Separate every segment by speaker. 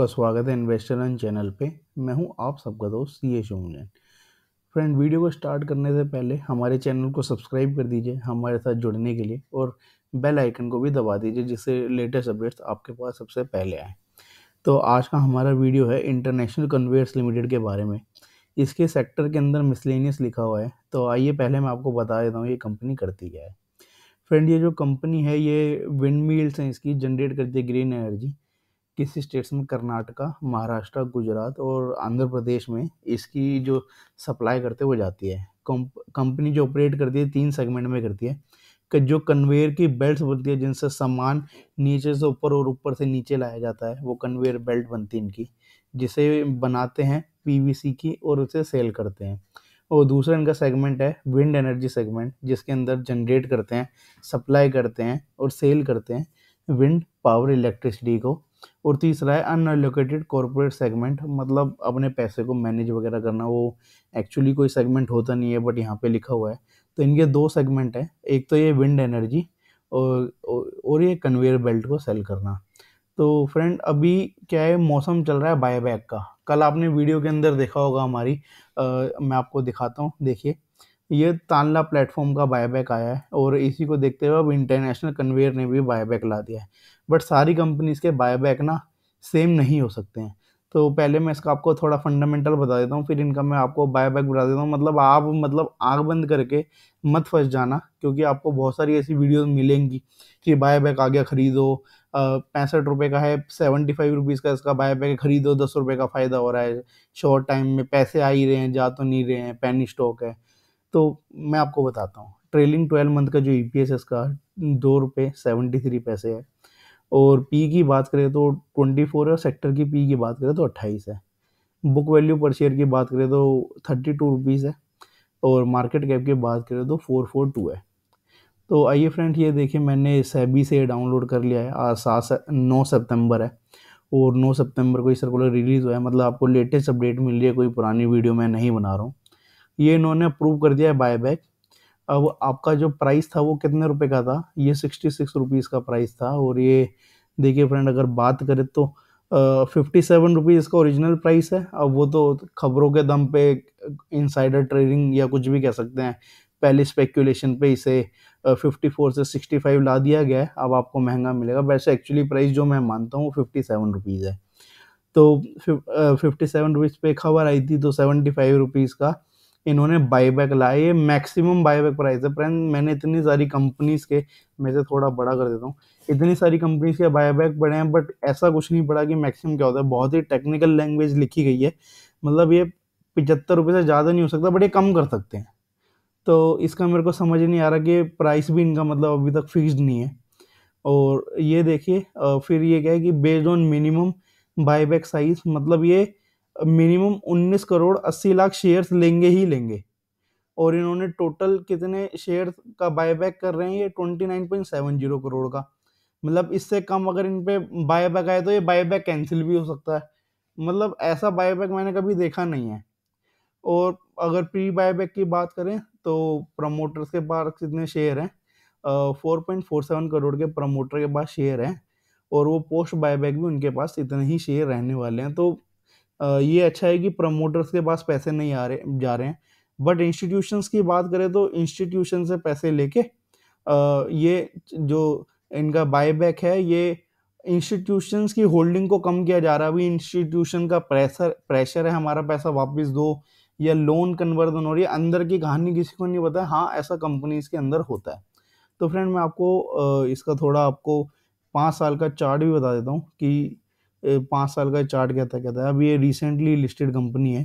Speaker 1: आपका स्वागत है इन्वेस्टर चैनल पे मैं हूं आप सबका दोस्त सी ए फ्रेंड वीडियो को स्टार्ट करने से पहले हमारे चैनल को सब्सक्राइब कर दीजिए हमारे साथ जुड़ने के लिए और बेल आइकन को भी दबा दीजिए जिससे लेटेस्ट अपडेट्स आपके पास सबसे पहले आए तो आज का हमारा वीडियो है इंटरनेशनल कन्वेयर्स लिमिटेड के बारे में इसके सेक्टर के अंदर मिसलेनियस लिखा हुआ है तो आइए पहले मैं आपको बता देता हूँ ये कंपनी करती क्या है फ्रेंड ये जो कंपनी है ये विंड मिल्स हैं इसकी जनरेट करती है ग्रीन एनर्जी किस स्टेट्स में कर्नाटका महाराष्ट्र गुजरात और आंध्र प्रदेश में इसकी जो सप्लाई करते वो जाती है कंपनी जो ऑपरेट करती है तीन सेगमेंट में करती है कि जो कन्वेयर की बेल्ट बनती है जिनसे सामान नीचे से ऊपर और ऊपर से नीचे लाया जाता है वो कन्वेयर बेल्ट बनती है इनकी जिसे बनाते हैं पीवीसी की और उसे सेल करते हैं और दूसरा इनका सेगमेंट है विंड एनर्जी सेगमेंट जिसके अंदर जनरेट करते हैं सप्लाई करते हैं और सेल करते हैं विंड पावर इलेक्ट्रिसिटी को और तीसरा है अनलोकेटेड कॉरपोरेट सेगमेंट मतलब अपने पैसे को मैनेज वगैरह करना वो एक्चुअली कोई सेगमेंट होता नहीं है बट यहाँ पे लिखा हुआ है तो इनके दो सेगमेंट हैं एक तो ये विंड एनर्जी और और ये कन्वेयर बेल्ट को सेल करना तो फ्रेंड अभी क्या है मौसम चल रहा है बायबैक का कल आपने वीडियो के अंदर देखा होगा हमारी आ, मैं आपको दिखाता हूँ देखिए ये तानला प्लेटफॉर्म का बायबैक आया है और इसी को देखते हुए अब इंटरनेशनल कन्वेयर ने भी बायबैक ला दिया है बट सारी कंपनीज़ के बायबैक ना सेम नहीं हो सकते हैं तो पहले मैं इसका आपको थोड़ा फंडामेंटल बता देता हूँ फिर इनका मैं आपको बायबैक बता देता हूँ मतलब आप मतलब आग बंद करके मत फंस जाना क्योंकि आपको बहुत सारी ऐसी वीडियोस मिलेंगी कि बायबैक आ गया ख़रीदो पैंसठ रुपये का है सेवेंटी फाइव रुपीज़ का इसका बायबैक ख़रीदो दस रुपये का फ़ायदा हो रहा है शॉर्ट टाइम में पैसे आ ही रहे हैं जा तो नहीं रहे हैं पेनी स्टॉक है तो मैं आपको बताता हूँ ट्रेलिंग ट्वेल्व मंथ का जो ई पी एस इसका दो रुपये सेवेंटी थ्री पैसे है और पी की बात करें तो ट्वेंटी फोर है सेक्टर की पी की बात करें तो अट्ठाईस है बुक वैल्यू पर शेयर की बात करें तो थर्टी टू रुपीज़ है और मार्केट कैप की बात करें तो फोर फोर टू है तो आइए फ्रेंड ये देखिए मैंने सैबी से डाउनलोड कर लिया है आज सात नौ सितंबर है और नौ सितंबर को ये सर्कुलर रिलीज़ हुआ है मतलब आपको लेटेस्ट अपडेट मिल रही है कोई पुरानी वीडियो मैं नहीं बना रहा हूँ ये इन्होंने अप्रूव कर दिया है बायबैक अब आपका जो प्राइस था वो कितने रुपए का था ये सिक्सटी सिक्स रुपीज़ का प्राइस था और ये देखिए फ्रेंड अगर बात करें तो फिफ्टी सेवन रुपीज़ इसका ओरिजिनल प्राइस है अब वो तो खबरों के दम पे इनसाइडर ट्रेडिंग या कुछ भी कह सकते हैं पहले स्पेकुलेशन पे इसे फिफ्टी फोर से सिक्सटी फाइव ला दिया गया है अब आपको महंगा मिलेगा वैसे एक्चुअली प्राइस जो मैं मानता हूँ वो फिफ्टी सेवन रुपीज़ है तो फिफ्टी सेवन रुपीज़ पर खबर आई थी तो सेवेंटी फाइव रुपीज़ का इन्होंने बायबैक लाया ये मैक्सिमम बाईबैक प्राइस है फ्रेंड मैंने इतनी सारी कंपनीज के मैं से थोड़ा बड़ा कर देता हूँ इतनी सारी कंपनीज के बैक बड़े हैं बट ऐसा कुछ नहीं पड़ा कि मैक्सिमम क्या होता है बहुत ही टेक्निकल लैंग्वेज लिखी गई है मतलब ये पचहत्तर रुपये से ज़्यादा नहीं हो सकता बट ये कम कर सकते हैं तो इसका मेरे को समझ नहीं आ रहा कि प्राइस भी इनका मतलब अभी तक फिक्स नहीं है और ये देखिए फिर ये क्या है कि based on minimum buyback size मतलब ये मिनिमम 19 करोड़ 80 लाख शेयर्स लेंगे ही लेंगे और इन्होंने टोटल कितने शेयर का बायबैक कर रहे हैं ये 29.70 करोड़ का मतलब इससे कम अगर इन पे बायबैक आए तो ये बायबैक कैंसिल भी हो सकता है मतलब ऐसा बायबैक मैंने कभी देखा नहीं है और अगर प्री बायबैक की बात करें तो प्रमोटर्स के पास कितने शेयर हैं four point four seven crore के प्रमोटर के पास शेयर हैं और वो पोस्ट बायबैक भी उनके पास इतने ही शेयर रहने वाले हैं तो ये अच्छा है कि प्रमोटर्स के पास पैसे नहीं आ रहे जा रहे हैं बट इंस्टीट्यूशंस की बात करें तो इंस्टीट्यूशन से पैसे लेके ये जो इनका बायबैक है ये इंस्टीट्यूशंस की होल्डिंग को कम किया जा रहा है अभी इंस्टीट्यूशन का प्रेशर प्रेशर है हमारा पैसा वापस दो या लोन कन्वर्जन हो रही है अंदर की कहानी किसी को नहीं पता हाँ ऐसा कंपनीज के अंदर होता है तो फ्रेंड मैं आपको इसका थोड़ा आपको पाँच साल का चार्ट भी बता देता हूँ कि पाँच साल का चार्ट कहता कहता है अब ये रिसेंटली लिस्टेड कंपनी है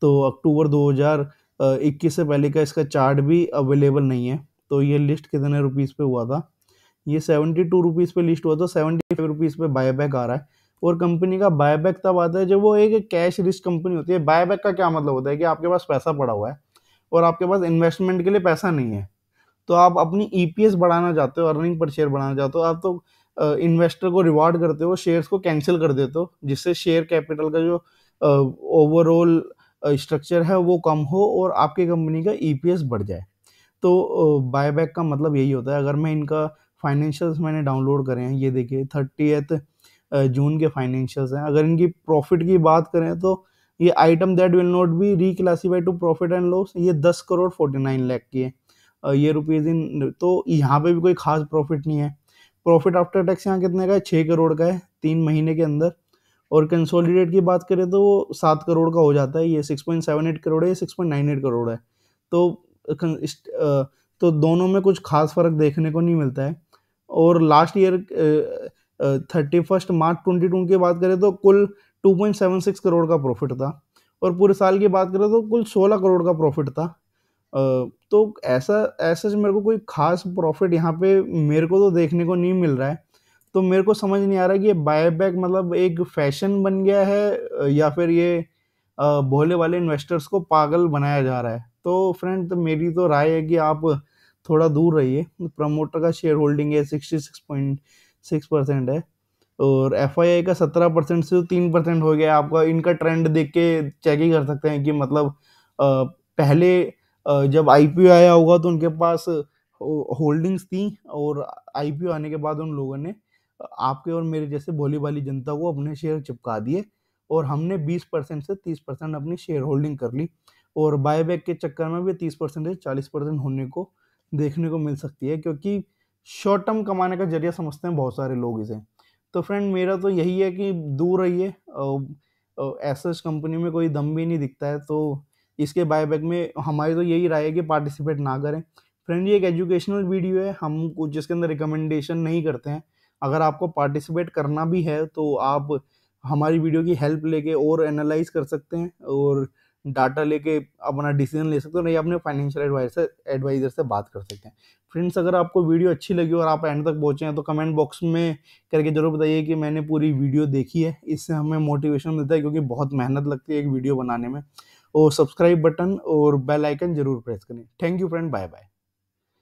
Speaker 1: तो अक्टूबर 2021 से पहले का इसका चार्ट भी अवेलेबल नहीं है तो ये लिस्ट कितने रुपीज़ पे हुआ था ये सेवेंटी टू रुपीज़ पर लिस्ट हुआ था सेवेंटी फाइव रुपीज़ पर बायबैक आ रहा है और कंपनी का बायबैक तब आता है जब वो एक कैश रिच कंपनी होती है बायबैक का क्या मतलब होता है कि आपके पास पैसा पड़ा हुआ है और आपके पास इन्वेस्टमेंट के लिए पैसा नहीं है तो आप अपनी ई e बढ़ाना चाहते हो अर्निंग पर शेयर बढ़ाना चाहते हो आप तो इन्वेस्टर को रिवॉर्ड करते हो शेयर्स को कैंसिल कर देते हो जिससे शेयर कैपिटल का जो ओवरऑल स्ट्रक्चर है वो कम हो और आपकी कंपनी का ई e बढ़ जाए तो बायबैक का मतलब यही होता है अगर मैं इनका फाइनेंशियल्स मैंने डाउनलोड करें हैं ये देखिए थर्टी जून के फाइनेंशियल्स हैं अगर इनकी प्रॉफिट की बात करें तो ये item that will not be reclassify to profit and loss ये दस करोड़ फोर्टी नाइन लैख की है ये रुपीज़ इन तो यहाँ पे भी कोई खास प्रॉफिट नहीं है प्रॉफिट आफ्टर टैक्स यहाँ कितने का है छः करोड़ का है तीन महीने के अंदर और कंसोलिडेट की बात करें तो वो सात करोड़ का हो जाता है ये six point seven eight crore है six point nine eight crore है तो तो दोनों में कुछ खास फर्क देखने को नहीं मिलता है और last year thirty first March twenty two की बात करें तो कुल two point seven six crore का प्रॉफिट था और पूरे साल की बात करें तो कुल सोलह करोड़ का प्रॉफिट था तो ऐसा ऐसा जो मेरे को कोई ख़ास प्रॉफिट यहाँ पे मेरे को तो देखने को नहीं मिल रहा है तो मेरे को समझ नहीं आ रहा कि ये बायबैक मतलब एक फैशन बन गया है या फिर ये भोले वाले इन्वेस्टर्स को पागल बनाया जा रहा है तो फ्रेंड तो मेरी तो राय है कि आप थोड़ा दूर रहिए प्रमोटर का शेयर होल्डिंग है sixty six point six percent है और एफ आई आई का सत्रह परसेंट से तो तीन परसेंट हो गया आपका इनका ट्रेंड देख के चेक ही कर सकते हैं कि मतलब पहले जब आई आया होगा तो उनके पास होल्डिंग्स थी और आई आने के बाद उन लोगों ने आपके और मेरे जैसे भोली भाली जनता को अपने शेयर चिपका दिए और हमने 20 परसेंट से 30 परसेंट अपनी शेयर होल्डिंग कर ली और बायबैक के चक्कर में भी 30 परसेंट से 40 परसेंट होने को देखने को मिल सकती है क्योंकि शॉर्ट टर्म कमाने का जरिया समझते हैं बहुत सारे लोग इसे तो फ्रेंड मेरा तो यही है कि दूर रहिए एस कंपनी में कोई दम भी नहीं दिखता है तो इसके बायबैक में हमारी तो यही राय है कि पार्टिसिपेट ना करें फ्रेंड ये एक एजुकेशनल वीडियो है हम कुछ जिसके अंदर रिकमेंडेशन नहीं करते हैं अगर आपको पार्टिसिपेट करना भी है तो आप हमारी वीडियो की हेल्प लेके और एनालाइज कर सकते हैं और डाटा लेके अपना डिसीजन ले सकते हो नहीं अपने फाइनेंशियल एडवाइजर एडवाइज़र से बात कर सकते हैं फ्रेंड्स अगर आपको वीडियो अच्छी लगी और आप एंड तक पहुँचे हैं तो कमेंट बॉक्स में करके ज़रूर बताइए कि मैंने पूरी वीडियो देखी है इससे हमें मोटिवेशन मिलता है क्योंकि बहुत मेहनत लगती है एक वीडियो बनाने में और सब्सक्राइब बटन और बेल आइकन जरूर प्रेस करें thank you friend bye bye